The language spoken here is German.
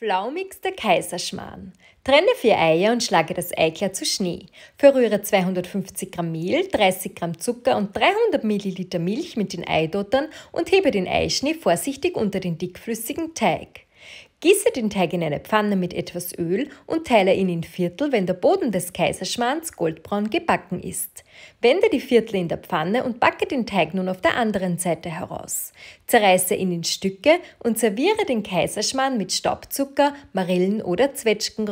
Flaumigster Kaiserschmarrn. Trenne vier Eier und schlage das Ei klar zu Schnee. Verrühre 250 Gramm Mehl, 30 Gramm Zucker und 300 Milliliter Milch mit den Eidottern und hebe den Eischnee vorsichtig unter den dickflüssigen Teig. Gieße den Teig in eine Pfanne mit etwas Öl und teile ihn in Viertel, wenn der Boden des Kaiserschmarrns goldbraun gebacken ist. Wende die Viertel in der Pfanne und backe den Teig nun auf der anderen Seite heraus. Zerreiße ihn in Stücke und serviere den Kaiserschmarrn mit Staubzucker, Marillen oder Zwetschgenrösten